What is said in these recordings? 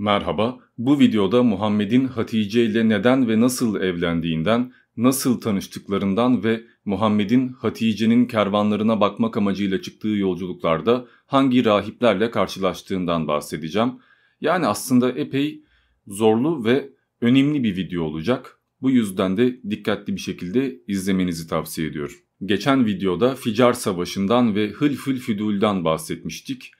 Merhaba, bu videoda Muhammed'in Hatice ile neden ve nasıl evlendiğinden, nasıl tanıştıklarından ve Muhammed'in Hatice'nin kervanlarına bakmak amacıyla çıktığı yolculuklarda hangi rahiplerle karşılaştığından bahsedeceğim. Yani aslında epey zorlu ve önemli bir video olacak. Bu yüzden de dikkatli bir şekilde izlemenizi tavsiye ediyorum. Geçen videoda Ficar Savaşı'ndan ve Hılfül Füdül'den bahsetmiştik.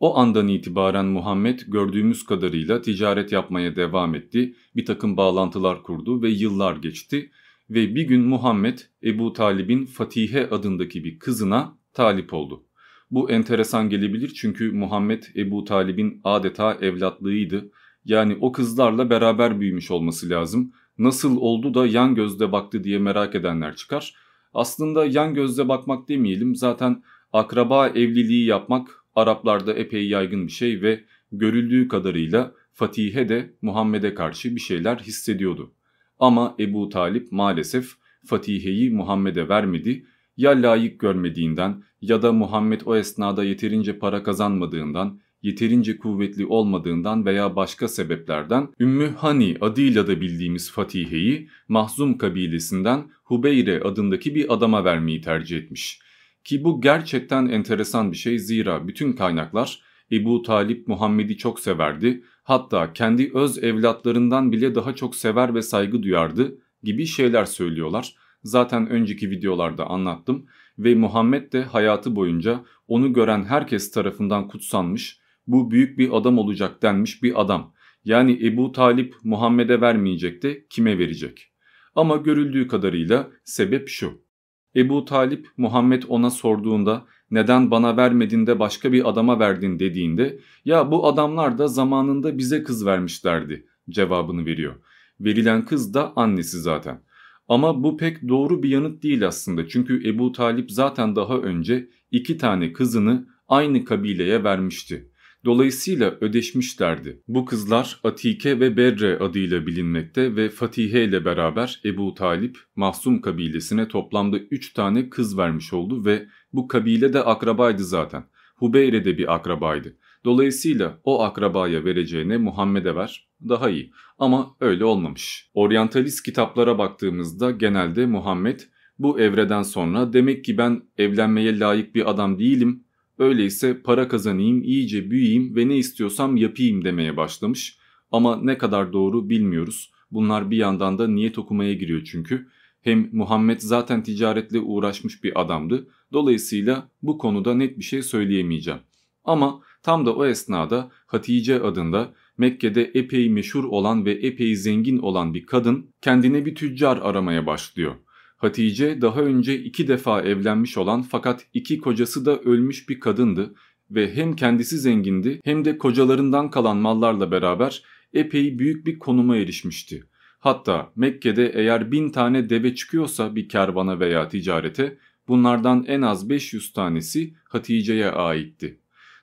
O andan itibaren Muhammed gördüğümüz kadarıyla ticaret yapmaya devam etti, bir takım bağlantılar kurdu ve yıllar geçti ve bir gün Muhammed Ebu Talib'in Fatihe adındaki bir kızına talip oldu. Bu enteresan gelebilir çünkü Muhammed Ebu Talib'in adeta evlatlığıydı. Yani o kızlarla beraber büyümüş olması lazım. Nasıl oldu da yan gözle baktı diye merak edenler çıkar. Aslında yan gözle bakmak demeyelim zaten akraba evliliği yapmak Araplarda epey yaygın bir şey ve görüldüğü kadarıyla Fatihe de Muhammed'e karşı bir şeyler hissediyordu. Ama Ebu Talip maalesef Fatihe'yi Muhammed'e vermedi ya layık görmediğinden ya da Muhammed o esnada yeterince para kazanmadığından, yeterince kuvvetli olmadığından veya başka sebeplerden Ümmü Hani adıyla da bildiğimiz Fatihe'yi Mahzum kabilesinden Hubeyre adındaki bir adama vermeyi tercih etmiş. Ki bu gerçekten enteresan bir şey zira bütün kaynaklar Ebu Talip Muhammed'i çok severdi, hatta kendi öz evlatlarından bile daha çok sever ve saygı duyardı gibi şeyler söylüyorlar. Zaten önceki videolarda anlattım ve Muhammed de hayatı boyunca onu gören herkes tarafından kutsanmış, bu büyük bir adam olacak denmiş bir adam. Yani Ebu Talip Muhammed'e vermeyecek de kime verecek? Ama görüldüğü kadarıyla sebep şu. Ebu Talip Muhammed ona sorduğunda neden bana vermedin de başka bir adama verdin dediğinde ya bu adamlar da zamanında bize kız vermişlerdi cevabını veriyor. Verilen kız da annesi zaten. Ama bu pek doğru bir yanıt değil aslında çünkü Ebu Talip zaten daha önce iki tane kızını aynı kabileye vermişti. Dolayısıyla ödeşmişlerdi. Bu kızlar Atike ve Berre adıyla bilinmekte ve Fatihe ile beraber Ebu Talip Mahsum kabilesine toplamda 3 tane kız vermiş oldu ve bu kabile de akrabaydı zaten. Hubeyre de bir akrabaydı. Dolayısıyla o akrabaya vereceğine Muhammed'e ver daha iyi ama öyle olmamış. Oryantalist kitaplara baktığımızda genelde Muhammed bu evreden sonra demek ki ben evlenmeye layık bir adam değilim Öyleyse para kazanayım, iyice büyüyeyim ve ne istiyorsam yapayım demeye başlamış. Ama ne kadar doğru bilmiyoruz. Bunlar bir yandan da niyet okumaya giriyor çünkü. Hem Muhammed zaten ticaretle uğraşmış bir adamdı. Dolayısıyla bu konuda net bir şey söyleyemeyeceğim. Ama tam da o esnada Hatice adında Mekke'de epey meşhur olan ve epey zengin olan bir kadın kendine bir tüccar aramaya başlıyor. Hatice daha önce iki defa evlenmiş olan fakat iki kocası da ölmüş bir kadındı ve hem kendisi zengindi hem de kocalarından kalan mallarla beraber epey büyük bir konuma erişmişti. Hatta Mekke'de eğer bin tane deve çıkıyorsa bir kervana veya ticarete bunlardan en az 500 tanesi Hatice'ye aitti.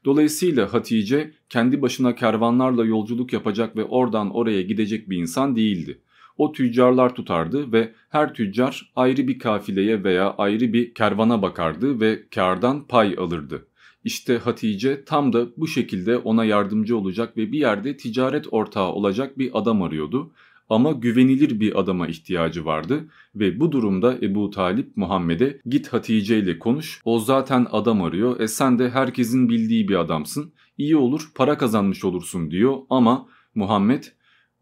Dolayısıyla Hatice kendi başına kervanlarla yolculuk yapacak ve oradan oraya gidecek bir insan değildi o tüccarlar tutardı ve her tüccar ayrı bir kafileye veya ayrı bir kervana bakardı ve kardan pay alırdı. İşte Hatice tam da bu şekilde ona yardımcı olacak ve bir yerde ticaret ortağı olacak bir adam arıyordu ama güvenilir bir adama ihtiyacı vardı ve bu durumda Ebu Talip Muhammed'e git Hatice ile konuş o zaten adam arıyor e sen de herkesin bildiği bir adamsın iyi olur para kazanmış olursun diyor ama Muhammed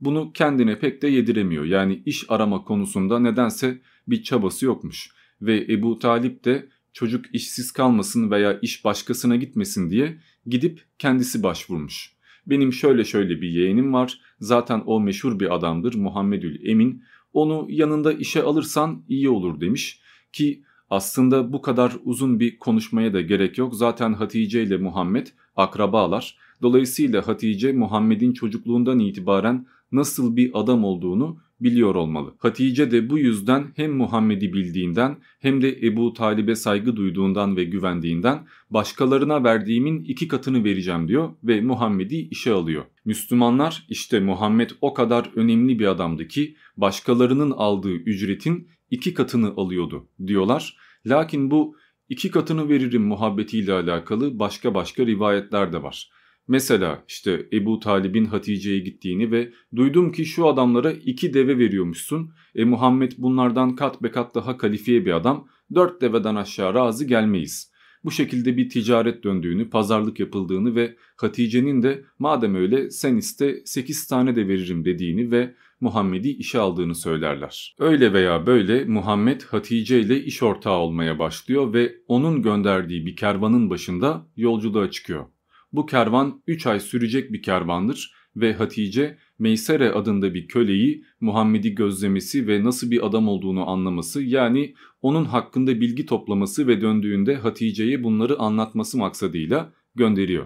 bunu kendine pek de yediremiyor. Yani iş arama konusunda nedense bir çabası yokmuş. Ve Ebu Talip de çocuk işsiz kalmasın veya iş başkasına gitmesin diye gidip kendisi başvurmuş. Benim şöyle şöyle bir yeğenim var. Zaten o meşhur bir adamdır Muhammedül Emin. Onu yanında işe alırsan iyi olur demiş ki aslında bu kadar uzun bir konuşmaya da gerek yok. Zaten Hatice ile Muhammed akrabalar. Dolayısıyla Hatice Muhammed'in çocukluğundan itibaren nasıl bir adam olduğunu biliyor olmalı. Hatice de bu yüzden hem Muhammed'i bildiğinden hem de Ebu Talib'e saygı duyduğundan ve güvendiğinden başkalarına verdiğimin iki katını vereceğim diyor ve Muhammed'i işe alıyor. Müslümanlar işte Muhammed o kadar önemli bir adamdı ki başkalarının aldığı ücretin iki katını alıyordu diyorlar. Lakin bu iki katını veririm muhabbetiyle alakalı başka başka rivayetler de var. Mesela işte Ebu Talib'in Hatice'ye gittiğini ve duydum ki şu adamlara iki deve veriyormuşsun. E Muhammed bunlardan kat be kat daha kalifiye bir adam. Dört deveden aşağı razı gelmeyiz. Bu şekilde bir ticaret döndüğünü, pazarlık yapıldığını ve Hatice'nin de madem öyle sen iste sekiz tane de veririm dediğini ve Muhammed'i işe aldığını söylerler. Öyle veya böyle Muhammed Hatice ile iş ortağı olmaya başlıyor ve onun gönderdiği bir kervanın başında yolculuğa çıkıyor bu kervan 3 ay sürecek bir kervandır ve Hatice Meysere adında bir köleyi Muhammed'i gözlemesi ve nasıl bir adam olduğunu anlaması yani onun hakkında bilgi toplaması ve döndüğünde Hatice'ye bunları anlatması maksadıyla gönderiyor.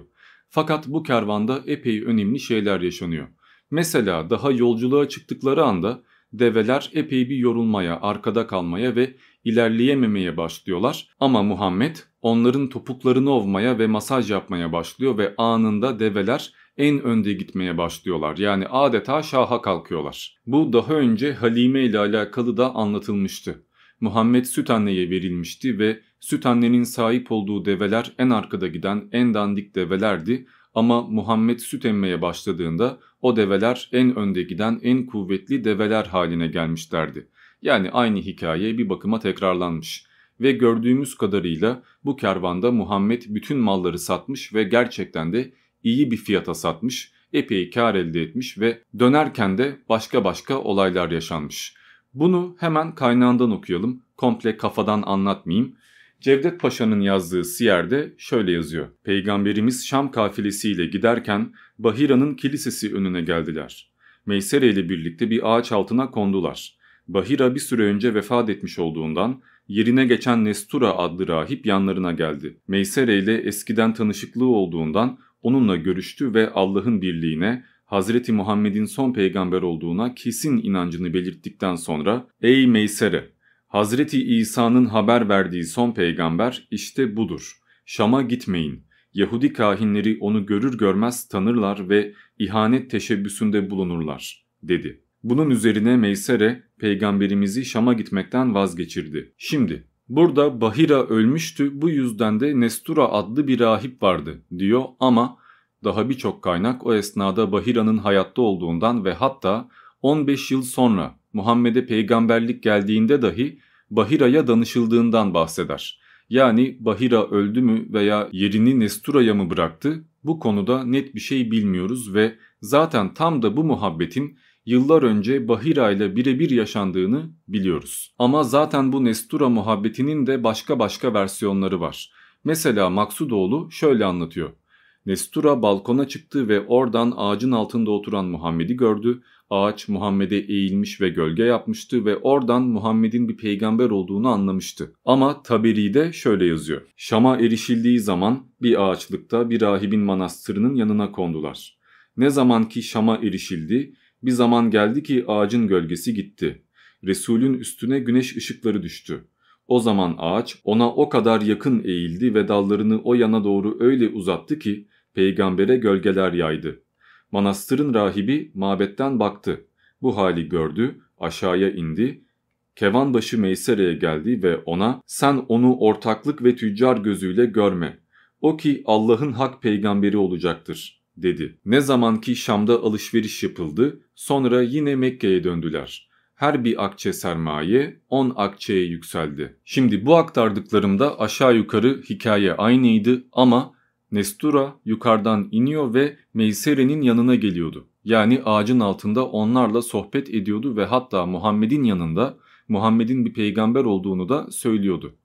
Fakat bu kervanda epey önemli şeyler yaşanıyor. Mesela daha yolculuğa çıktıkları anda develer epey bir yorulmaya, arkada kalmaya ve ilerleyememeye başlıyorlar ama Muhammed onların topuklarını ovmaya ve masaj yapmaya başlıyor ve anında develer en önde gitmeye başlıyorlar. Yani adeta şaha kalkıyorlar. Bu daha önce Halime ile alakalı da anlatılmıştı. Muhammed süt anneye verilmişti ve süt annenin sahip olduğu develer en arkada giden en dandik develerdi ama Muhammed süt emmeye başladığında o develer en önde giden en kuvvetli develer haline gelmişlerdi. Yani aynı hikaye bir bakıma tekrarlanmış ve gördüğümüz kadarıyla bu kervanda Muhammed bütün malları satmış ve gerçekten de iyi bir fiyata satmış, epey kar elde etmiş ve dönerken de başka başka olaylar yaşanmış. Bunu hemen kaynağından okuyalım, komple kafadan anlatmayayım. Cevdet Paşa'nın yazdığı siyerde şöyle yazıyor. Peygamberimiz Şam kafilesiyle giderken Bahira'nın kilisesi önüne geldiler. Meysere ile birlikte bir ağaç altına kondular. Bahira bir süre önce vefat etmiş olduğundan yerine geçen Nestura adlı rahip yanlarına geldi. Meysere ile eskiden tanışıklığı olduğundan onunla görüştü ve Allah'ın birliğine, Hazreti Muhammed'in son peygamber olduğuna kesin inancını belirttikten sonra ''Ey Meysere, Hazreti İsa'nın haber verdiği son peygamber işte budur. Şam'a gitmeyin. Yahudi kahinleri onu görür görmez tanırlar ve ihanet teşebbüsünde bulunurlar.'' dedi. Bunun üzerine Meysere peygamberimizi Şam'a gitmekten vazgeçirdi. Şimdi burada Bahira ölmüştü bu yüzden de Nestura adlı bir rahip vardı diyor ama daha birçok kaynak o esnada Bahira'nın hayatta olduğundan ve hatta 15 yıl sonra Muhammed'e peygamberlik geldiğinde dahi Bahira'ya danışıldığından bahseder. Yani Bahira öldü mü veya yerini Nestura'ya mı bıraktı bu konuda net bir şey bilmiyoruz ve zaten tam da bu muhabbetin yıllar önce Bahira ile birebir yaşandığını biliyoruz. Ama zaten bu Nestura muhabbetinin de başka başka versiyonları var. Mesela Maksudoğlu şöyle anlatıyor. Nestura balkona çıktı ve oradan ağacın altında oturan Muhammed'i gördü. Ağaç Muhammed'e eğilmiş ve gölge yapmıştı ve oradan Muhammed'in bir peygamber olduğunu anlamıştı. Ama Taberi de şöyle yazıyor. Şam'a erişildiği zaman bir ağaçlıkta bir rahibin manastırının yanına kondular. Ne zaman ki Şam'a erişildi bir zaman geldi ki ağacın gölgesi gitti. Resul'ün üstüne güneş ışıkları düştü. O zaman ağaç ona o kadar yakın eğildi ve dallarını o yana doğru öyle uzattı ki peygambere gölgeler yaydı. Manastırın rahibi mabetten baktı. Bu hali gördü, aşağıya indi. Kevanbaşı Meysere'ye geldi ve ona sen onu ortaklık ve tüccar gözüyle görme. O ki Allah'ın hak peygamberi olacaktır dedi. Ne zaman ki Şam'da alışveriş yapıldı sonra yine Mekke'ye döndüler. Her bir akçe sermaye 10 akçeye yükseldi. Şimdi bu aktardıklarımda aşağı yukarı hikaye aynıydı ama Nestura yukarıdan iniyor ve Meysere'nin yanına geliyordu. Yani ağacın altında onlarla sohbet ediyordu ve hatta Muhammed'in yanında Muhammed'in bir peygamber olduğunu da söylüyordu.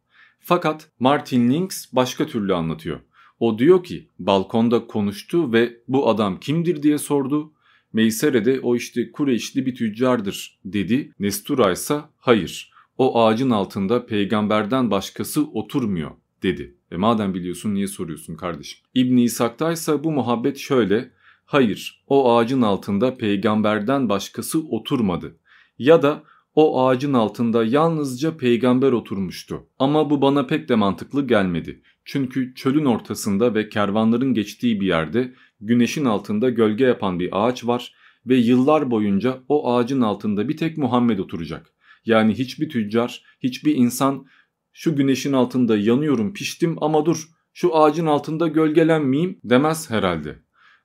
Fakat Martin Links başka türlü anlatıyor. O diyor ki balkonda konuştu ve bu adam kimdir diye sordu. Meysere de o işte Kureyşli bir tüccardır dedi. Nestura ise hayır o ağacın altında peygamberden başkası oturmuyor dedi. E madem biliyorsun niye soruyorsun kardeşim? İbn İsakta ise bu muhabbet şöyle. Hayır o ağacın altında peygamberden başkası oturmadı. Ya da o ağacın altında yalnızca peygamber oturmuştu. Ama bu bana pek de mantıklı gelmedi. Çünkü çölün ortasında ve kervanların geçtiği bir yerde güneşin altında gölge yapan bir ağaç var ve yıllar boyunca o ağacın altında bir tek Muhammed oturacak. Yani hiçbir tüccar, hiçbir insan şu güneşin altında yanıyorum piştim ama dur şu ağacın altında gölgelenmeyeyim demez herhalde.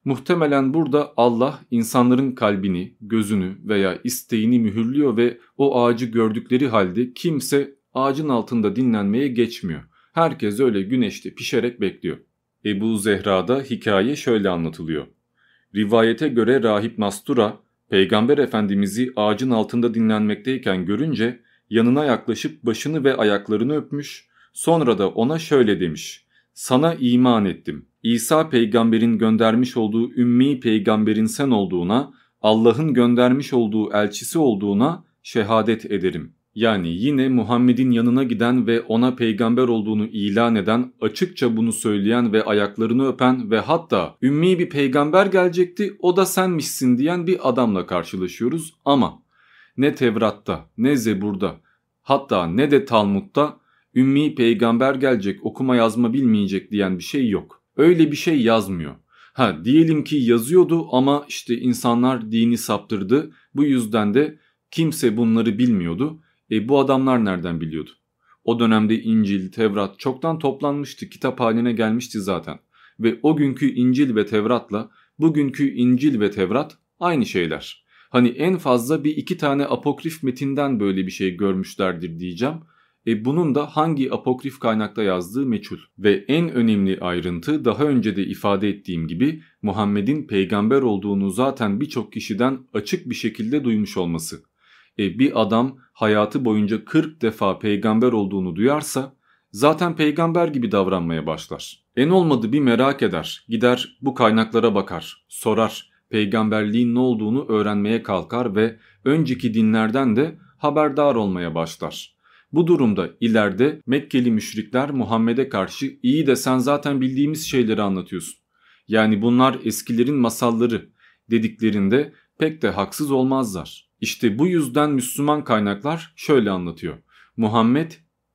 Muhtemelen burada Allah insanların kalbini, gözünü veya isteğini mühürlüyor ve o ağacı gördükleri halde kimse ağacın altında dinlenmeye geçmiyor. Herkes öyle güneşte pişerek bekliyor. Ebu Zehra'da hikaye şöyle anlatılıyor. Rivayete göre rahip Nastura, Peygamber Efendimiz'i ağacın altında dinlenmekteyken görünce yanına yaklaşıp başını ve ayaklarını öpmüş, sonra da ona şöyle demiş. Sana iman ettim. İsa peygamberin göndermiş olduğu ümmi peygamberin sen olduğuna, Allah'ın göndermiş olduğu elçisi olduğuna şehadet ederim. Yani yine Muhammed'in yanına giden ve ona peygamber olduğunu ilan eden, açıkça bunu söyleyen ve ayaklarını öpen ve hatta ümmi bir peygamber gelecekti o da senmişsin diyen bir adamla karşılaşıyoruz ama ne Tevrat'ta ne Zebur'da hatta ne de Talmud'da ümmi peygamber gelecek okuma yazma bilmeyecek diyen bir şey yok. Öyle bir şey yazmıyor. Ha diyelim ki yazıyordu ama işte insanlar dini saptırdı bu yüzden de kimse bunları bilmiyordu e bu adamlar nereden biliyordu? O dönemde İncil, Tevrat çoktan toplanmıştı, kitap haline gelmişti zaten. Ve o günkü İncil ve Tevrat'la bugünkü İncil ve Tevrat aynı şeyler. Hani en fazla bir iki tane apokrif metinden böyle bir şey görmüşlerdir diyeceğim. E bunun da hangi apokrif kaynakta yazdığı meçhul. Ve en önemli ayrıntı daha önce de ifade ettiğim gibi Muhammed'in peygamber olduğunu zaten birçok kişiden açık bir şekilde duymuş olması. E, bir adam hayatı boyunca 40 defa peygamber olduğunu duyarsa zaten peygamber gibi davranmaya başlar. En olmadı bir merak eder, gider bu kaynaklara bakar, sorar, peygamberliğin ne olduğunu öğrenmeye kalkar ve önceki dinlerden de haberdar olmaya başlar. Bu durumda ileride Mekkeli müşrikler Muhammed'e karşı iyi de sen zaten bildiğimiz şeyleri anlatıyorsun. Yani bunlar eskilerin masalları dediklerinde pek de haksız olmazlar. İşte bu yüzden Müslüman kaynaklar şöyle anlatıyor. Muhammed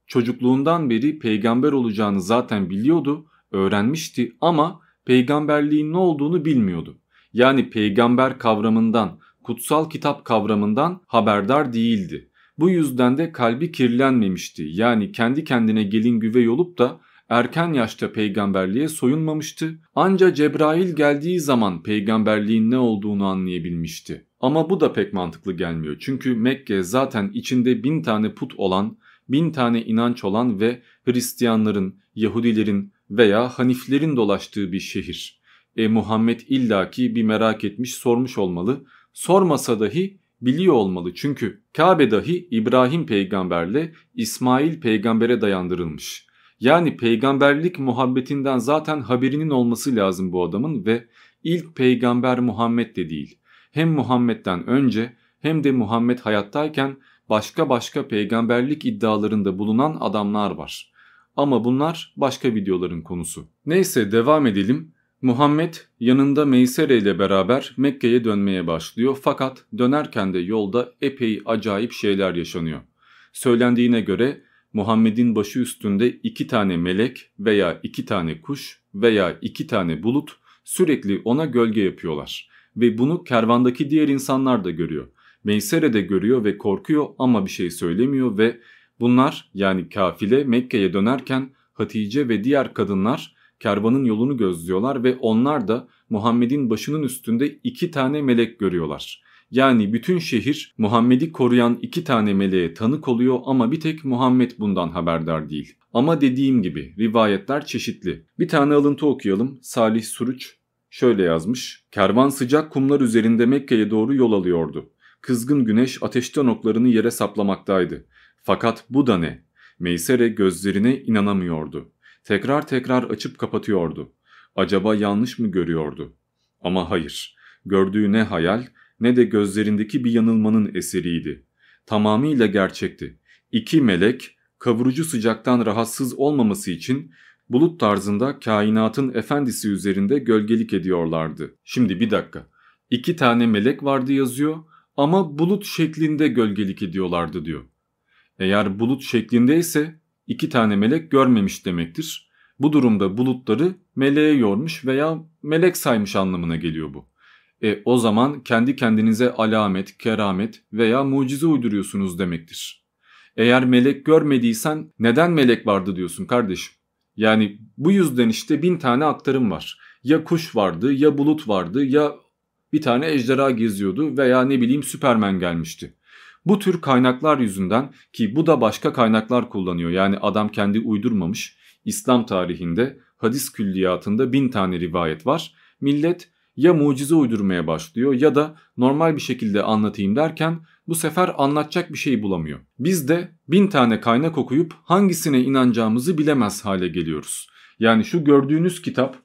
çocukluğundan beri peygamber olacağını zaten biliyordu, öğrenmişti ama peygamberliğin ne olduğunu bilmiyordu. Yani peygamber kavramından, kutsal kitap kavramından haberdar değildi. Bu yüzden de kalbi kirlenmemişti. Yani kendi kendine gelin güvey olup da erken yaşta peygamberliğe soyunmamıştı. Anca Cebrail geldiği zaman peygamberliğin ne olduğunu anlayabilmişti. Ama bu da pek mantıklı gelmiyor. Çünkü Mekke zaten içinde bin tane put olan, bin tane inanç olan ve Hristiyanların, Yahudilerin veya Haniflerin dolaştığı bir şehir. E Muhammed illaki bir merak etmiş sormuş olmalı. Sormasa dahi biliyor olmalı. Çünkü Kabe dahi İbrahim peygamberle İsmail peygambere dayandırılmış. Yani peygamberlik muhabbetinden zaten haberinin olması lazım bu adamın ve ilk peygamber Muhammed de değil hem Muhammed'den önce hem de Muhammed hayattayken başka başka peygamberlik iddialarında bulunan adamlar var. Ama bunlar başka videoların konusu. Neyse devam edelim. Muhammed yanında Meysere ile beraber Mekke'ye dönmeye başlıyor fakat dönerken de yolda epey acayip şeyler yaşanıyor. Söylendiğine göre Muhammed'in başı üstünde iki tane melek veya iki tane kuş veya iki tane bulut sürekli ona gölge yapıyorlar ve bunu kervandaki diğer insanlar da görüyor. Meysere de görüyor ve korkuyor ama bir şey söylemiyor ve bunlar yani kafile Mekke'ye dönerken Hatice ve diğer kadınlar kervanın yolunu gözlüyorlar ve onlar da Muhammed'in başının üstünde iki tane melek görüyorlar. Yani bütün şehir Muhammed'i koruyan iki tane meleğe tanık oluyor ama bir tek Muhammed bundan haberdar değil. Ama dediğim gibi rivayetler çeşitli. Bir tane alıntı okuyalım. Salih Suruç şöyle yazmış. Kervan sıcak kumlar üzerinde Mekke'ye doğru yol alıyordu. Kızgın güneş ateşten oklarını yere saplamaktaydı. Fakat bu da ne? Meysere gözlerine inanamıyordu. Tekrar tekrar açıp kapatıyordu. Acaba yanlış mı görüyordu? Ama hayır. Gördüğü ne hayal ne de gözlerindeki bir yanılmanın eseriydi. Tamamıyla gerçekti. İki melek kavurucu sıcaktan rahatsız olmaması için bulut tarzında kainatın efendisi üzerinde gölgelik ediyorlardı. Şimdi bir dakika. İki tane melek vardı yazıyor ama bulut şeklinde gölgelik ediyorlardı diyor. Eğer bulut şeklindeyse iki tane melek görmemiş demektir. Bu durumda bulutları meleğe yormuş veya melek saymış anlamına geliyor bu. E o zaman kendi kendinize alamet, keramet veya mucize uyduruyorsunuz demektir. Eğer melek görmediysen neden melek vardı diyorsun kardeşim? Yani bu yüzden işte bin tane aktarım var. Ya kuş vardı ya bulut vardı ya bir tane ejderha geziyordu veya ne bileyim Süpermen gelmişti. Bu tür kaynaklar yüzünden ki bu da başka kaynaklar kullanıyor yani adam kendi uydurmamış İslam tarihinde hadis külliyatında bin tane rivayet var. Millet ya mucize uydurmaya başlıyor ya da normal bir şekilde anlatayım derken bu sefer anlatacak bir şey bulamıyor. Biz de bin tane kaynak okuyup hangisine inanacağımızı bilemez hale geliyoruz. Yani şu gördüğünüz kitap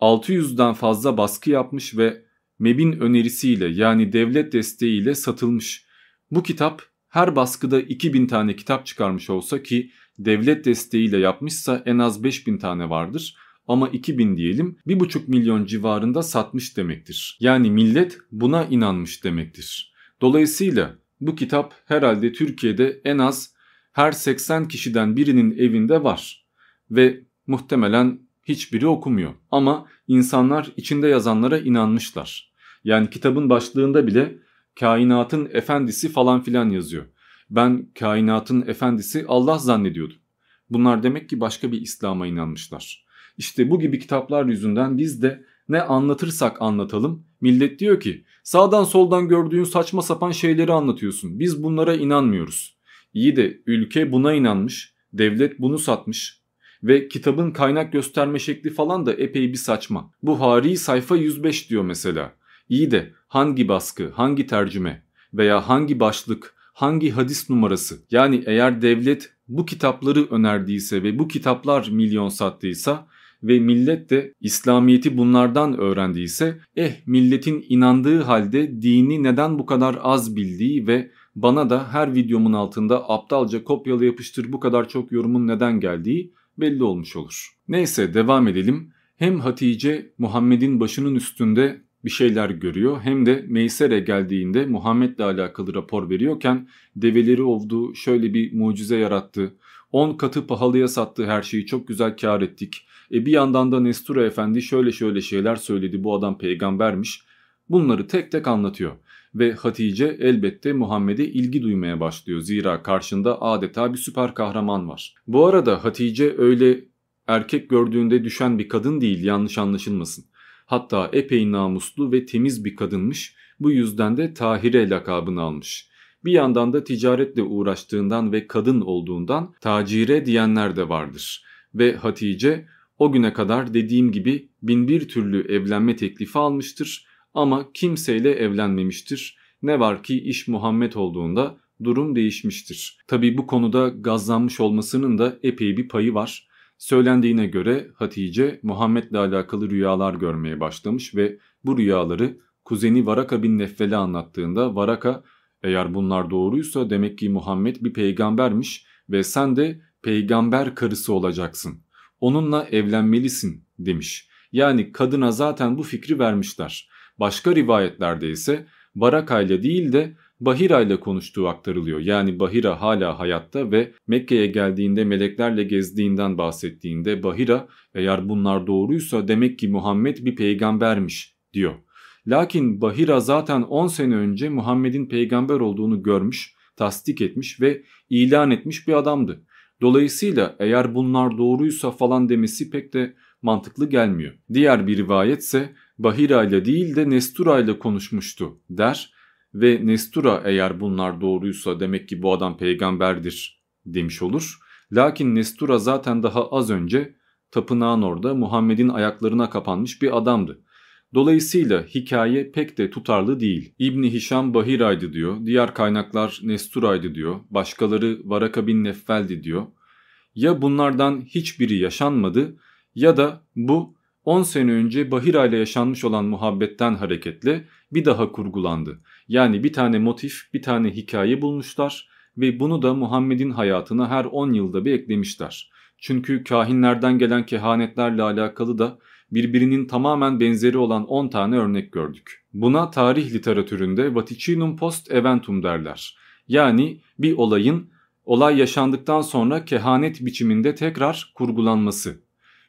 600'den fazla baskı yapmış ve MEB'in önerisiyle yani devlet desteğiyle satılmış. Bu kitap her baskıda 2000 tane kitap çıkarmış olsa ki devlet desteğiyle yapmışsa en az 5000 tane vardır ama 2000 diyelim 1,5 milyon civarında satmış demektir. Yani millet buna inanmış demektir. Dolayısıyla bu kitap herhalde Türkiye'de en az her 80 kişiden birinin evinde var ve muhtemelen hiçbiri okumuyor ama insanlar içinde yazanlara inanmışlar. Yani kitabın başlığında bile kainatın efendisi falan filan yazıyor. Ben kainatın efendisi Allah zannediyordum. Bunlar demek ki başka bir İslam'a inanmışlar. İşte bu gibi kitaplar yüzünden biz de ne anlatırsak anlatalım millet diyor ki sağdan soldan gördüğün saçma sapan şeyleri anlatıyorsun. Biz bunlara inanmıyoruz. İyi de ülke buna inanmış, devlet bunu satmış ve kitabın kaynak gösterme şekli falan da epey bir saçma. Buhari sayfa 105 diyor mesela. İyi de hangi baskı, hangi tercüme veya hangi başlık, hangi hadis numarası? Yani eğer devlet bu kitapları önerdiyse ve bu kitaplar milyon sattıysa ve millet de İslamiyet'i bunlardan öğrendiyse eh milletin inandığı halde dini neden bu kadar az bildiği ve bana da her videomun altında aptalca kopyalı yapıştır bu kadar çok yorumun neden geldiği belli olmuş olur. Neyse devam edelim. Hem Hatice Muhammed'in başının üstünde bir şeyler görüyor hem de Meyser'e geldiğinde Muhammed'le alakalı rapor veriyorken develeri ovdu, şöyle bir mucize yarattı. 10 katı pahalıya sattı her şeyi çok güzel kar ettik. E bir yandan da Nestura Efendi şöyle şöyle şeyler söyledi bu adam peygambermiş. Bunları tek tek anlatıyor ve Hatice elbette Muhammed'e ilgi duymaya başlıyor. Zira karşında adeta bir süper kahraman var. Bu arada Hatice öyle erkek gördüğünde düşen bir kadın değil yanlış anlaşılmasın. Hatta epey namuslu ve temiz bir kadınmış. Bu yüzden de Tahire lakabını almış. Bir yandan da ticaretle uğraştığından ve kadın olduğundan tacire diyenler de vardır. Ve Hatice o güne kadar dediğim gibi bin bir türlü evlenme teklifi almıştır ama kimseyle evlenmemiştir. Ne var ki iş Muhammed olduğunda durum değişmiştir. Tabi bu konuda gazlanmış olmasının da epey bir payı var. Söylendiğine göre Hatice Muhammed'le alakalı rüyalar görmeye başlamış ve bu rüyaları kuzeni Varaka bin Neffel'e anlattığında Varaka eğer bunlar doğruysa demek ki Muhammed bir peygambermiş ve sen de peygamber karısı olacaksın onunla evlenmelisin demiş. Yani kadına zaten bu fikri vermişler. Başka rivayetlerde ise Baraka ile değil de Bahira ile konuştuğu aktarılıyor. Yani Bahira hala hayatta ve Mekke'ye geldiğinde meleklerle gezdiğinden bahsettiğinde Bahira eğer bunlar doğruysa demek ki Muhammed bir peygambermiş diyor. Lakin Bahira zaten 10 sene önce Muhammed'in peygamber olduğunu görmüş, tasdik etmiş ve ilan etmiş bir adamdı. Dolayısıyla eğer bunlar doğruysa falan demesi pek de mantıklı gelmiyor. Diğer bir rivayetse Bahira ile değil de Nestura ile konuşmuştu der ve Nestura eğer bunlar doğruysa demek ki bu adam peygamberdir demiş olur. Lakin Nestura zaten daha az önce tapınağın orada Muhammed'in ayaklarına kapanmış bir adamdı. Dolayısıyla hikaye pek de tutarlı değil. İbni Hişam Bahiray'dı diyor, diğer kaynaklar Nesturay'dı diyor, başkaları Varaka bin Neffel'di diyor. Ya bunlardan hiçbiri yaşanmadı ya da bu 10 sene önce Bahira ile yaşanmış olan muhabbetten hareketle bir daha kurgulandı. Yani bir tane motif, bir tane hikaye bulmuşlar ve bunu da Muhammed'in hayatına her 10 yılda bir eklemişler. Çünkü kahinlerden gelen kehanetlerle alakalı da birbirinin tamamen benzeri olan 10 tane örnek gördük. Buna tarih literatüründe vaticinum post eventum derler. Yani bir olayın olay yaşandıktan sonra kehanet biçiminde tekrar kurgulanması.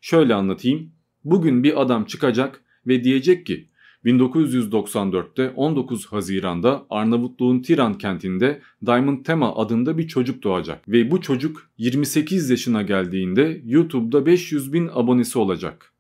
Şöyle anlatayım. Bugün bir adam çıkacak ve diyecek ki 1994'te 19 Haziran'da Arnavutluğun Tiran kentinde Diamond Tema adında bir çocuk doğacak ve bu çocuk 28 yaşına geldiğinde YouTube'da 500 bin abonesi olacak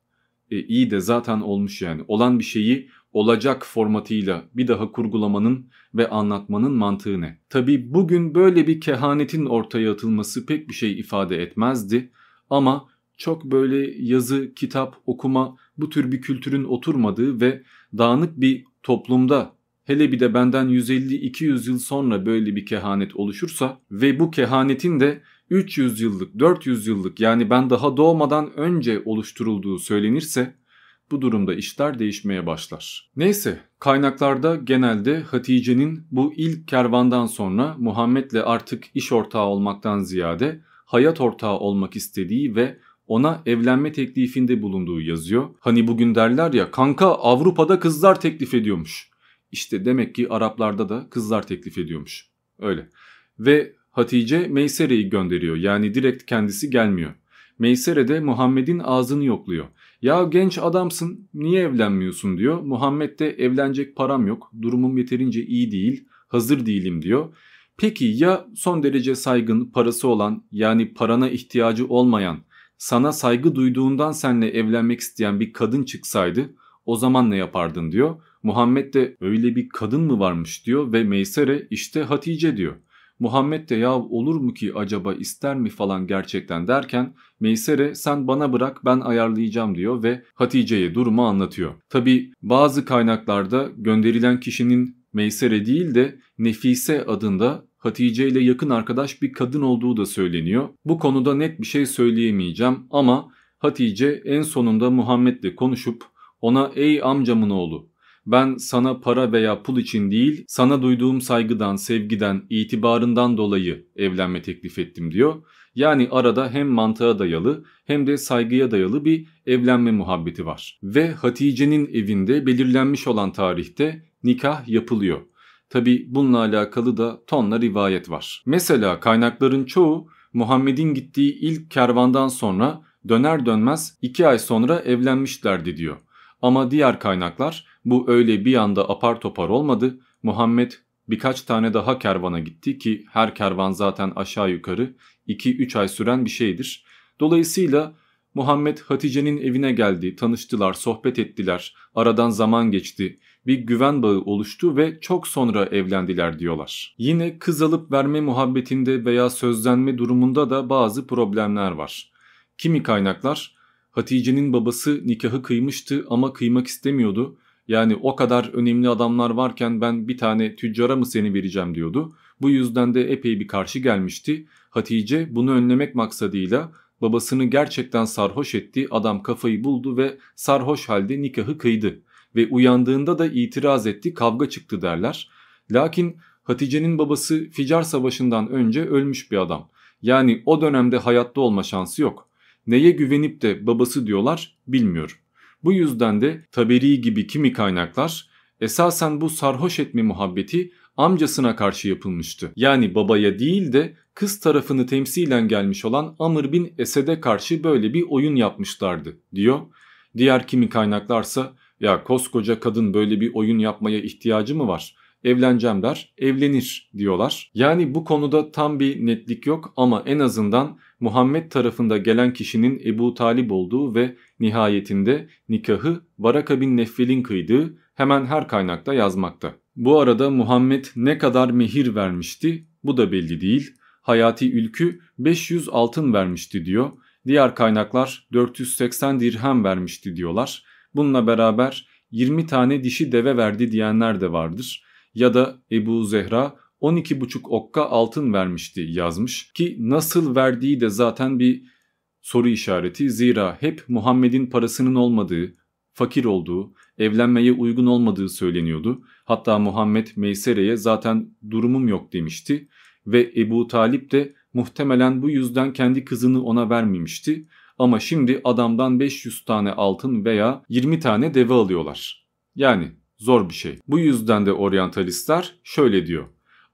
e, iyi de zaten olmuş yani. Olan bir şeyi olacak formatıyla bir daha kurgulamanın ve anlatmanın mantığı ne? Tabi bugün böyle bir kehanetin ortaya atılması pek bir şey ifade etmezdi ama çok böyle yazı, kitap, okuma bu tür bir kültürün oturmadığı ve dağınık bir toplumda hele bir de benden 150-200 yıl sonra böyle bir kehanet oluşursa ve bu kehanetin de 300 yıllık, 400 yıllık yani ben daha doğmadan önce oluşturulduğu söylenirse bu durumda işler değişmeye başlar. Neyse kaynaklarda genelde Hatice'nin bu ilk kervandan sonra Muhammed'le artık iş ortağı olmaktan ziyade hayat ortağı olmak istediği ve ona evlenme teklifinde bulunduğu yazıyor. Hani bugün derler ya kanka Avrupa'da kızlar teklif ediyormuş. İşte demek ki Araplarda da kızlar teklif ediyormuş. Öyle. Ve Hatice Meysere'yi gönderiyor yani direkt kendisi gelmiyor. Meysere de Muhammed'in ağzını yokluyor. Ya genç adamsın niye evlenmiyorsun diyor. Muhammed de evlenecek param yok durumum yeterince iyi değil hazır değilim diyor. Peki ya son derece saygın parası olan yani parana ihtiyacı olmayan sana saygı duyduğundan seninle evlenmek isteyen bir kadın çıksaydı o zaman ne yapardın diyor. Muhammed de öyle bir kadın mı varmış diyor ve Meysere işte Hatice diyor. Muhammed de ya olur mu ki acaba ister mi falan gerçekten derken Meysere sen bana bırak ben ayarlayacağım diyor ve Hatice'ye durumu anlatıyor. Tabi bazı kaynaklarda gönderilen kişinin Meysere değil de Nefise adında Hatice ile yakın arkadaş bir kadın olduğu da söyleniyor. Bu konuda net bir şey söyleyemeyeceğim ama Hatice en sonunda Muhammed'le konuşup ona ey amcamın oğlu ben sana para veya pul için değil, sana duyduğum saygıdan, sevgiden, itibarından dolayı evlenme teklif ettim diyor. Yani arada hem mantığa dayalı hem de saygıya dayalı bir evlenme muhabbeti var. Ve Hatice'nin evinde belirlenmiş olan tarihte nikah yapılıyor. Tabi bununla alakalı da tonla rivayet var. Mesela kaynakların çoğu Muhammed'in gittiği ilk kervandan sonra döner dönmez 2 ay sonra evlenmişlerdi diyor. Ama diğer kaynaklar bu öyle bir anda apar topar olmadı. Muhammed birkaç tane daha kervana gitti ki her kervan zaten aşağı yukarı 2-3 ay süren bir şeydir. Dolayısıyla Muhammed Hatice'nin evine geldi, tanıştılar, sohbet ettiler, aradan zaman geçti, bir güven bağı oluştu ve çok sonra evlendiler diyorlar. Yine kız alıp verme muhabbetinde veya sözlenme durumunda da bazı problemler var. Kimi kaynaklar Hatice'nin babası nikahı kıymıştı ama kıymak istemiyordu. Yani o kadar önemli adamlar varken ben bir tane tüccara mı seni vereceğim diyordu. Bu yüzden de epey bir karşı gelmişti. Hatice bunu önlemek maksadıyla babasını gerçekten sarhoş etti. Adam kafayı buldu ve sarhoş halde nikahı kıydı. Ve uyandığında da itiraz etti kavga çıktı derler. Lakin Hatice'nin babası Ficar Savaşı'ndan önce ölmüş bir adam. Yani o dönemde hayatta olma şansı yok. Neye güvenip de babası diyorlar bilmiyorum. Bu yüzden de Taberi gibi kimi kaynaklar esasen bu sarhoş etme muhabbeti amcasına karşı yapılmıştı. Yani babaya değil de kız tarafını temsilen gelmiş olan Amr bin Esed'e karşı böyle bir oyun yapmışlardı diyor. Diğer kimi kaynaklarsa ya koskoca kadın böyle bir oyun yapmaya ihtiyacı mı var? evleneceğim der, evlenir diyorlar. Yani bu konuda tam bir netlik yok ama en azından Muhammed tarafında gelen kişinin Ebu Talip olduğu ve nihayetinde nikahı Baraka bin Neffel'in kıydığı hemen her kaynakta yazmakta. Bu arada Muhammed ne kadar mehir vermişti bu da belli değil. Hayati Ülkü 500 altın vermişti diyor. Diğer kaynaklar 480 dirhem vermişti diyorlar. Bununla beraber 20 tane dişi deve verdi diyenler de vardır ya da Ebu Zehra 12,5 okka altın vermişti yazmış ki nasıl verdiği de zaten bir soru işareti zira hep Muhammed'in parasının olmadığı, fakir olduğu, evlenmeye uygun olmadığı söyleniyordu. Hatta Muhammed Meysere'ye zaten durumum yok demişti ve Ebu Talip de muhtemelen bu yüzden kendi kızını ona vermemişti ama şimdi adamdan 500 tane altın veya 20 tane deve alıyorlar. Yani zor bir şey. Bu yüzden de oryantalistler şöyle diyor.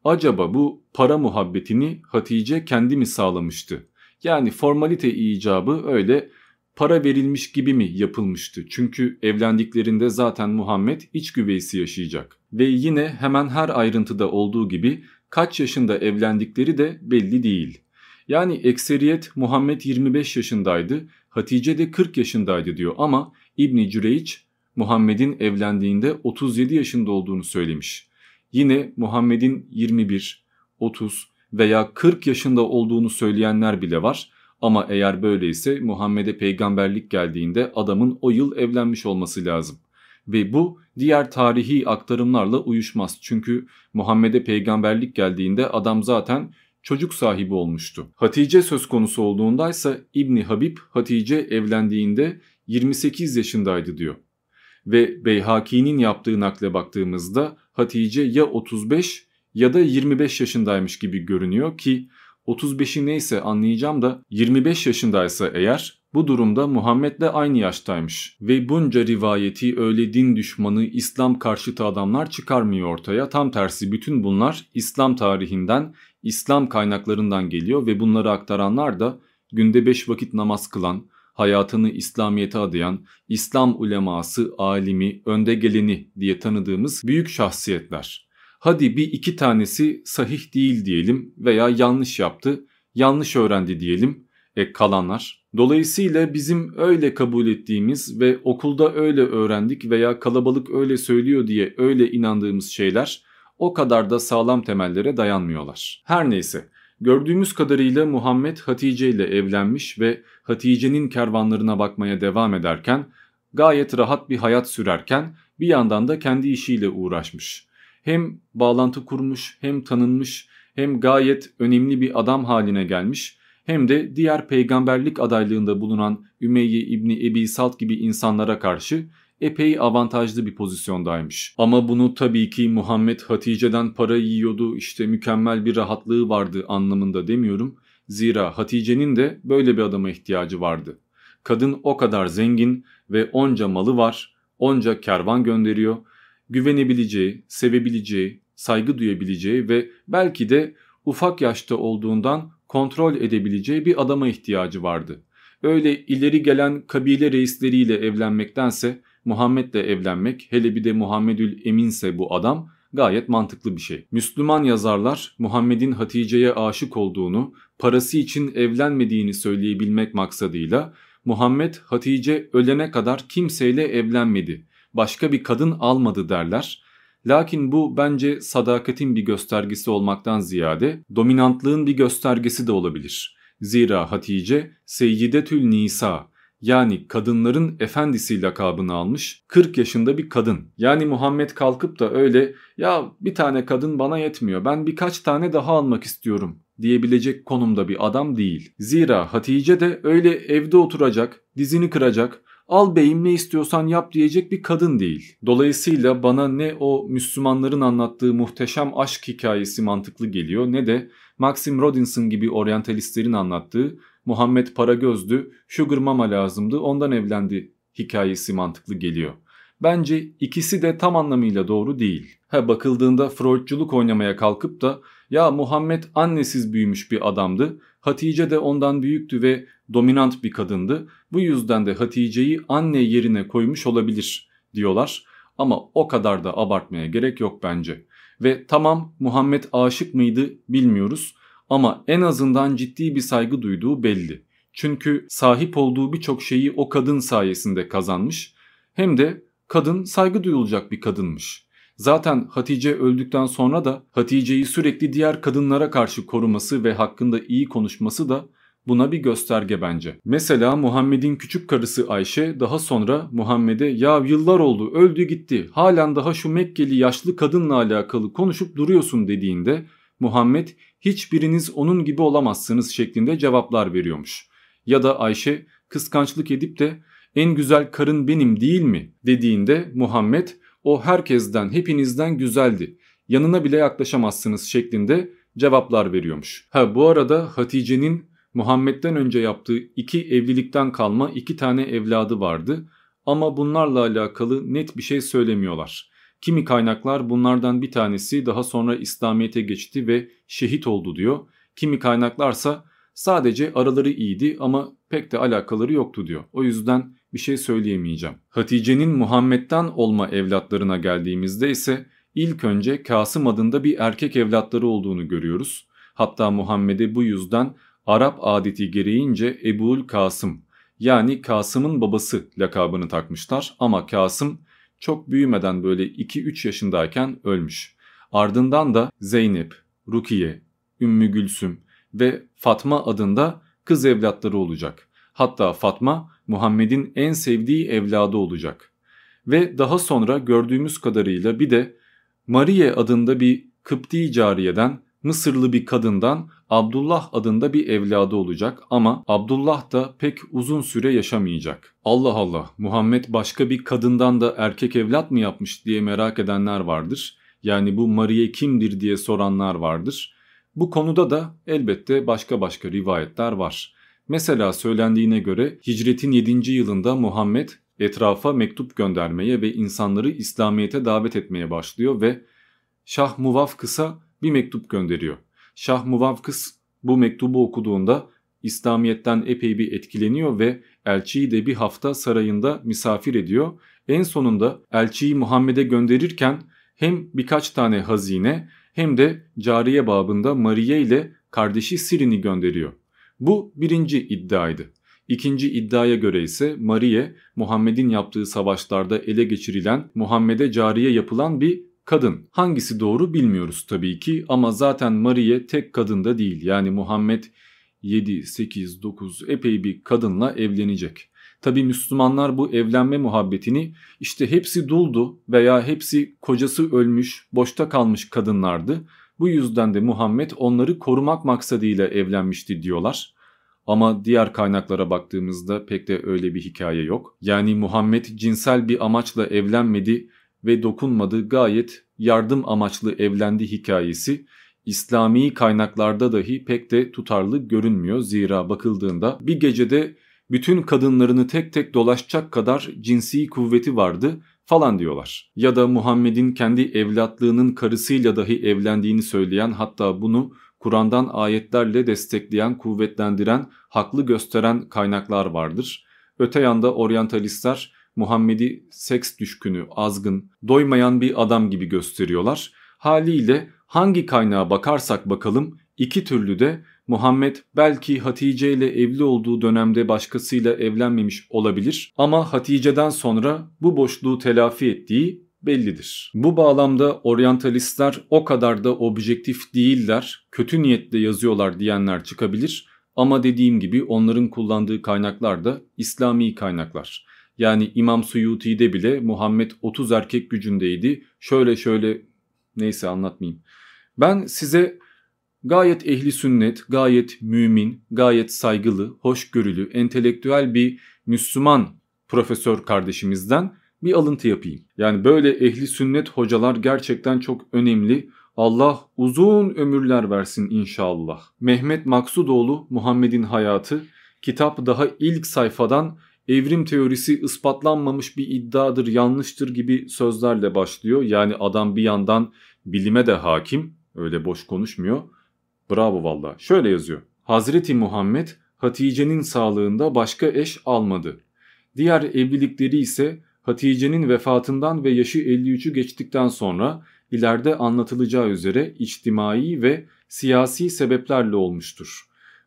Acaba bu para muhabbetini Hatice kendi mi sağlamıştı? Yani formalite icabı öyle para verilmiş gibi mi yapılmıştı? Çünkü evlendiklerinde zaten Muhammed iç güveysi yaşayacak. Ve yine hemen her ayrıntıda olduğu gibi kaç yaşında evlendikleri de belli değil. Yani ekseriyet Muhammed 25 yaşındaydı, Hatice de 40 yaşındaydı diyor ama İbni Cüreyç Muhammed'in evlendiğinde 37 yaşında olduğunu söylemiş. Yine Muhammed'in 21, 30 veya 40 yaşında olduğunu söyleyenler bile var. Ama eğer böyleyse Muhammed'e peygamberlik geldiğinde adamın o yıl evlenmiş olması lazım. Ve bu diğer tarihi aktarımlarla uyuşmaz. Çünkü Muhammed'e peygamberlik geldiğinde adam zaten çocuk sahibi olmuştu. Hatice söz konusu olduğundaysa İbni Habib Hatice evlendiğinde 28 yaşındaydı diyor ve Beyhaki'nin yaptığı nakle baktığımızda Hatice ya 35 ya da 25 yaşındaymış gibi görünüyor ki 35'i neyse anlayacağım da 25 yaşındaysa eğer bu durumda Muhammed'le aynı yaştaymış ve bunca rivayeti öyle din düşmanı İslam karşıtı adamlar çıkarmıyor ortaya tam tersi bütün bunlar İslam tarihinden İslam kaynaklarından geliyor ve bunları aktaranlar da günde 5 vakit namaz kılan hayatını İslamiyet'e adayan, İslam uleması, alimi, önde geleni diye tanıdığımız büyük şahsiyetler. Hadi bir iki tanesi sahih değil diyelim veya yanlış yaptı, yanlış öğrendi diyelim e, kalanlar. Dolayısıyla bizim öyle kabul ettiğimiz ve okulda öyle öğrendik veya kalabalık öyle söylüyor diye öyle inandığımız şeyler o kadar da sağlam temellere dayanmıyorlar. Her neyse Gördüğümüz kadarıyla Muhammed Hatice ile evlenmiş ve Hatice'nin kervanlarına bakmaya devam ederken gayet rahat bir hayat sürerken bir yandan da kendi işiyle uğraşmış. Hem bağlantı kurmuş hem tanınmış hem gayet önemli bir adam haline gelmiş hem de diğer peygamberlik adaylığında bulunan Ümeyye İbni Ebi Salt gibi insanlara karşı epey avantajlı bir pozisyondaymış. Ama bunu tabii ki Muhammed Hatice'den para yiyordu işte mükemmel bir rahatlığı vardı anlamında demiyorum. Zira Hatice'nin de böyle bir adama ihtiyacı vardı. Kadın o kadar zengin ve onca malı var, onca kervan gönderiyor. Güvenebileceği, sevebileceği, saygı duyabileceği ve belki de ufak yaşta olduğundan kontrol edebileceği bir adama ihtiyacı vardı. Öyle ileri gelen kabile reisleriyle evlenmektense Muhammed'le evlenmek hele bir de Muhammedül Eminse bu adam gayet mantıklı bir şey. Müslüman yazarlar Muhammed'in Hatice'ye aşık olduğunu, parası için evlenmediğini söyleyebilmek maksadıyla Muhammed Hatice ölene kadar kimseyle evlenmedi, başka bir kadın almadı derler. Lakin bu bence sadakatin bir göstergesi olmaktan ziyade dominantlığın bir göstergesi de olabilir. Zira Hatice Seyyidetül Nisa yani kadınların efendisi lakabını almış 40 yaşında bir kadın. Yani Muhammed kalkıp da öyle ya bir tane kadın bana yetmiyor ben birkaç tane daha almak istiyorum diyebilecek konumda bir adam değil. Zira Hatice de öyle evde oturacak, dizini kıracak, al beyim ne istiyorsan yap diyecek bir kadın değil. Dolayısıyla bana ne o Müslümanların anlattığı muhteşem aşk hikayesi mantıklı geliyor ne de Maxim Rodinson gibi oryantalistlerin anlattığı Muhammed Paragözlü Sugar Mama lazımdı ondan evlendi hikayesi mantıklı geliyor. Bence ikisi de tam anlamıyla doğru değil. Ha bakıldığında Freudculuk oynamaya kalkıp da ya Muhammed annesiz büyümüş bir adamdı, Hatice de ondan büyüktü ve dominant bir kadındı. Bu yüzden de Hatice'yi anne yerine koymuş olabilir diyorlar ama o kadar da abartmaya gerek yok bence. Ve tamam Muhammed aşık mıydı bilmiyoruz ama en azından ciddi bir saygı duyduğu belli. Çünkü sahip olduğu birçok şeyi o kadın sayesinde kazanmış. Hem de kadın saygı duyulacak bir kadınmış. Zaten Hatice öldükten sonra da Hatice'yi sürekli diğer kadınlara karşı koruması ve hakkında iyi konuşması da Buna bir gösterge bence. Mesela Muhammed'in küçük karısı Ayşe daha sonra Muhammed'e ya yıllar oldu öldü gitti halen daha şu Mekkeli yaşlı kadınla alakalı konuşup duruyorsun dediğinde Muhammed hiçbiriniz onun gibi olamazsınız şeklinde cevaplar veriyormuş. Ya da Ayşe kıskançlık edip de en güzel karın benim değil mi dediğinde Muhammed o herkesten hepinizden güzeldi yanına bile yaklaşamazsınız şeklinde cevaplar veriyormuş. Ha bu arada Hatice'nin Muhammed'den önce yaptığı iki evlilikten kalma iki tane evladı vardı ama bunlarla alakalı net bir şey söylemiyorlar. Kimi kaynaklar bunlardan bir tanesi daha sonra İslamiyet'e geçti ve şehit oldu diyor. Kimi kaynaklarsa sadece araları iyiydi ama pek de alakaları yoktu diyor. O yüzden bir şey söyleyemeyeceğim. Hatice'nin Muhammed'den olma evlatlarına geldiğimizde ise ilk önce Kasım adında bir erkek evlatları olduğunu görüyoruz. Hatta Muhammed'e bu yüzden Arap adeti gereğince Ebu'l Kasım yani Kasım'ın babası lakabını takmışlar ama Kasım çok büyümeden böyle 2-3 yaşındayken ölmüş. Ardından da Zeynep, Rukiye, Ümmü Gülsüm ve Fatma adında kız evlatları olacak. Hatta Fatma Muhammed'in en sevdiği evladı olacak. Ve daha sonra gördüğümüz kadarıyla bir de Mariye adında bir Kıpti cariyeden Mısırlı bir kadından Abdullah adında bir evladı olacak ama Abdullah da pek uzun süre yaşamayacak. Allah Allah Muhammed başka bir kadından da erkek evlat mı yapmış diye merak edenler vardır. Yani bu Maria kimdir diye soranlar vardır. Bu konuda da elbette başka başka rivayetler var. Mesela söylendiğine göre hicretin 7. yılında Muhammed etrafa mektup göndermeye ve insanları İslamiyet'e davet etmeye başlıyor ve Şah Muvaf kısa bir mektup gönderiyor. Şah Muvavkıs bu mektubu okuduğunda İslamiyet'ten epey bir etkileniyor ve elçiyi de bir hafta sarayında misafir ediyor. En sonunda elçiyi Muhammed'e gönderirken hem birkaç tane hazine hem de cariye babında Mariye ile kardeşi Sirin'i gönderiyor. Bu birinci iddiaydı. İkinci iddiaya göre ise Mariye Muhammed'in yaptığı savaşlarda ele geçirilen Muhammed'e cariye yapılan bir kadın. Hangisi doğru bilmiyoruz tabii ki ama zaten Mariye tek kadın da değil. Yani Muhammed 7, 8, 9 epey bir kadınla evlenecek. Tabi Müslümanlar bu evlenme muhabbetini işte hepsi duldu veya hepsi kocası ölmüş, boşta kalmış kadınlardı. Bu yüzden de Muhammed onları korumak maksadıyla evlenmişti diyorlar. Ama diğer kaynaklara baktığımızda pek de öyle bir hikaye yok. Yani Muhammed cinsel bir amaçla evlenmedi ve dokunmadığı gayet yardım amaçlı evlendi hikayesi İslami kaynaklarda dahi pek de tutarlı görünmüyor. Zira bakıldığında bir gecede bütün kadınlarını tek tek dolaşacak kadar cinsi kuvveti vardı falan diyorlar. Ya da Muhammed'in kendi evlatlığının karısıyla dahi evlendiğini söyleyen hatta bunu Kur'an'dan ayetlerle destekleyen, kuvvetlendiren, haklı gösteren kaynaklar vardır. Öte yanda oryantalistler Muhammed'i seks düşkünü, azgın, doymayan bir adam gibi gösteriyorlar. Haliyle hangi kaynağa bakarsak bakalım iki türlü de Muhammed belki Hatice ile evli olduğu dönemde başkasıyla evlenmemiş olabilir ama Hatice'den sonra bu boşluğu telafi ettiği bellidir. Bu bağlamda oryantalistler o kadar da objektif değiller, kötü niyetle yazıyorlar diyenler çıkabilir ama dediğim gibi onların kullandığı kaynaklar da İslami kaynaklar. Yani İmam Suyuti'de bile Muhammed 30 erkek gücündeydi. Şöyle şöyle neyse anlatmayayım. Ben size gayet ehli sünnet, gayet mümin, gayet saygılı, hoşgörülü, entelektüel bir Müslüman profesör kardeşimizden bir alıntı yapayım. Yani böyle ehli sünnet hocalar gerçekten çok önemli. Allah uzun ömürler versin inşallah. Mehmet Maksudoğlu Muhammed'in hayatı kitap daha ilk sayfadan evrim teorisi ispatlanmamış bir iddiadır, yanlıştır gibi sözlerle başlıyor. Yani adam bir yandan bilime de hakim, öyle boş konuşmuyor. Bravo valla. Şöyle yazıyor. Hazreti Muhammed Hatice'nin sağlığında başka eş almadı. Diğer evlilikleri ise Hatice'nin vefatından ve yaşı 53'ü geçtikten sonra ileride anlatılacağı üzere içtimai ve siyasi sebeplerle olmuştur.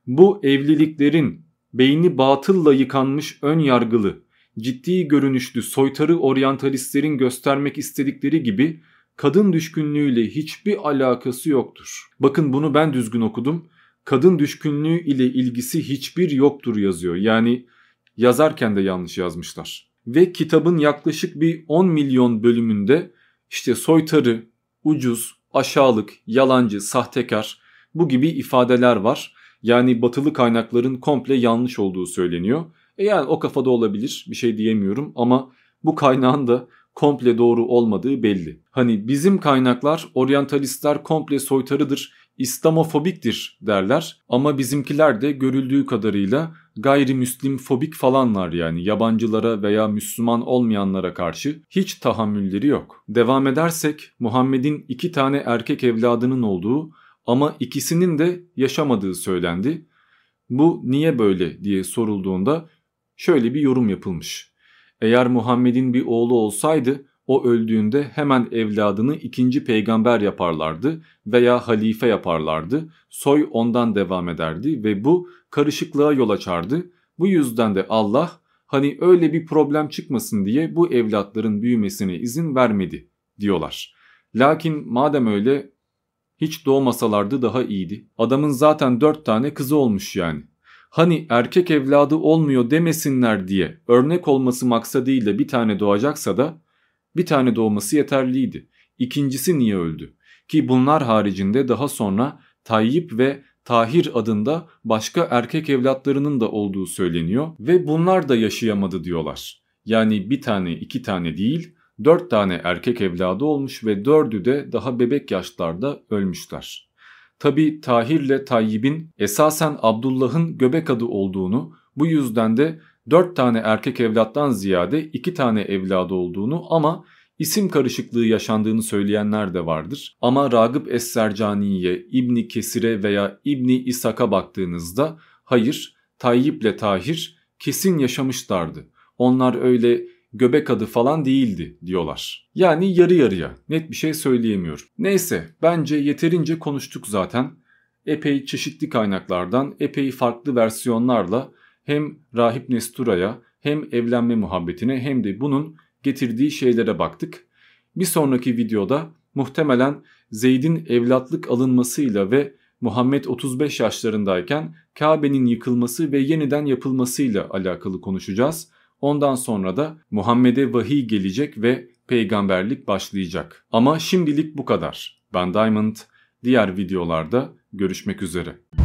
Bu evliliklerin beyni batılla yıkanmış ön yargılı, ciddi görünüşlü soytarı oryantalistlerin göstermek istedikleri gibi kadın düşkünlüğüyle hiçbir alakası yoktur. Bakın bunu ben düzgün okudum. Kadın düşkünlüğü ile ilgisi hiçbir yoktur yazıyor. Yani yazarken de yanlış yazmışlar. Ve kitabın yaklaşık bir 10 milyon bölümünde işte soytarı, ucuz, aşağılık, yalancı, sahtekar bu gibi ifadeler var. Yani batılı kaynakların komple yanlış olduğu söyleniyor. E yani o kafada olabilir bir şey diyemiyorum ama bu kaynağın da komple doğru olmadığı belli. Hani bizim kaynaklar oryantalistler komple soytarıdır, İslamofobiktir derler ama bizimkiler de görüldüğü kadarıyla gayrimüslim fobik falanlar yani yabancılara veya Müslüman olmayanlara karşı hiç tahammülleri yok. Devam edersek Muhammed'in iki tane erkek evladının olduğu ama ikisinin de yaşamadığı söylendi. Bu niye böyle diye sorulduğunda şöyle bir yorum yapılmış. Eğer Muhammed'in bir oğlu olsaydı o öldüğünde hemen evladını ikinci peygamber yaparlardı veya halife yaparlardı. Soy ondan devam ederdi ve bu karışıklığa yol açardı. Bu yüzden de Allah hani öyle bir problem çıkmasın diye bu evlatların büyümesine izin vermedi diyorlar. Lakin madem öyle hiç doğmasalardı daha iyiydi. Adamın zaten dört tane kızı olmuş yani. Hani erkek evladı olmuyor demesinler diye örnek olması maksadıyla bir tane doğacaksa da bir tane doğması yeterliydi. İkincisi niye öldü? Ki bunlar haricinde daha sonra Tayyip ve Tahir adında başka erkek evlatlarının da olduğu söyleniyor ve bunlar da yaşayamadı diyorlar. Yani bir tane iki tane değil 4 tane erkek evladı olmuş ve 4'ü de daha bebek yaşlarda ölmüşler. Tabi Tahir'le Tayyip'in esasen Abdullah'ın göbek adı olduğunu bu yüzden de 4 tane erkek evlattan ziyade 2 tane evladı olduğunu ama isim karışıklığı yaşandığını söyleyenler de vardır. Ama Ragıp Essercani'ye, İbni Kesir'e veya İbni İshak'a baktığınızda hayır Tayyip'le Tahir kesin yaşamışlardı. Onlar öyle göbek adı falan değildi diyorlar. Yani yarı yarıya net bir şey söyleyemiyorum. Neyse bence yeterince konuştuk zaten. Epey çeşitli kaynaklardan epey farklı versiyonlarla hem Rahip Nestura'ya hem evlenme muhabbetine hem de bunun getirdiği şeylere baktık. Bir sonraki videoda muhtemelen Zeyd'in evlatlık alınmasıyla ve Muhammed 35 yaşlarındayken Kabe'nin yıkılması ve yeniden yapılmasıyla alakalı konuşacağız. Ondan sonra da Muhammed'e vahiy gelecek ve peygamberlik başlayacak. Ama şimdilik bu kadar. Ben Diamond, diğer videolarda görüşmek üzere.